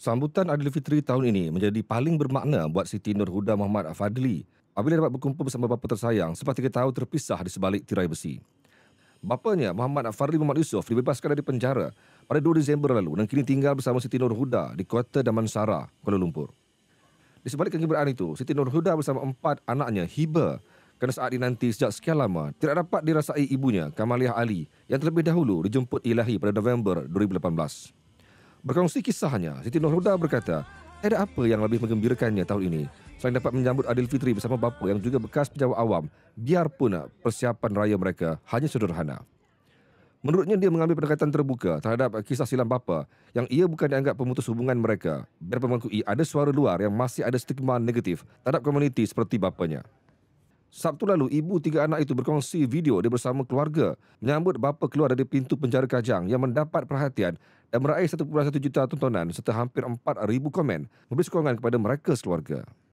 Sambutan Aidilfitri tahun ini menjadi paling bermakna buat Siti Nurhuda Muhammad Fadli apabila dapat berkumpul bersama bapa tersayang selepas tiga tahun terpisah di sebalik tirai besi. Bapanya Muhammad Fadli Muhammad Yusof dibebaskan dari penjara pada 2 Disember lalu dan kini tinggal bersama Siti Nurhuda di Kota Damansara, Kuala Lumpur. Di sebalik kegembiraan itu, Siti Nurhuda bersama empat anaknya hiba kerana saat dinanti sejak sekian lama tidak dapat dirasai ibunya Kamaliah Ali yang terlebih dahulu dijemput ilahi pada November 2018. Berkongsi kisahnya, Siti Nurhuda berkata, ada apa yang lebih menggembirakannya tahun ini? Selain dapat menyambut Adil Fitri bersama bapa yang juga bekas pejabat awam, biarpun persiapan raya mereka hanya sederhana. Menurutnya dia mengambil pendekatan terbuka terhadap kisah silam bapa yang ia bukan dianggap pemutus hubungan mereka. Biarpun mengakui ada suara luar yang masih ada stigma negatif terhadap komuniti seperti bapanya. Sabtu lalu, ibu tiga anak itu berkongsi video dia bersama keluarga menyambut bapa keluar dari pintu penjara Kajang yang mendapat perhatian dan meraih 1.1 juta tontonan serta hampir 4,000 komen memberi sokongan kepada mereka sekeluarga.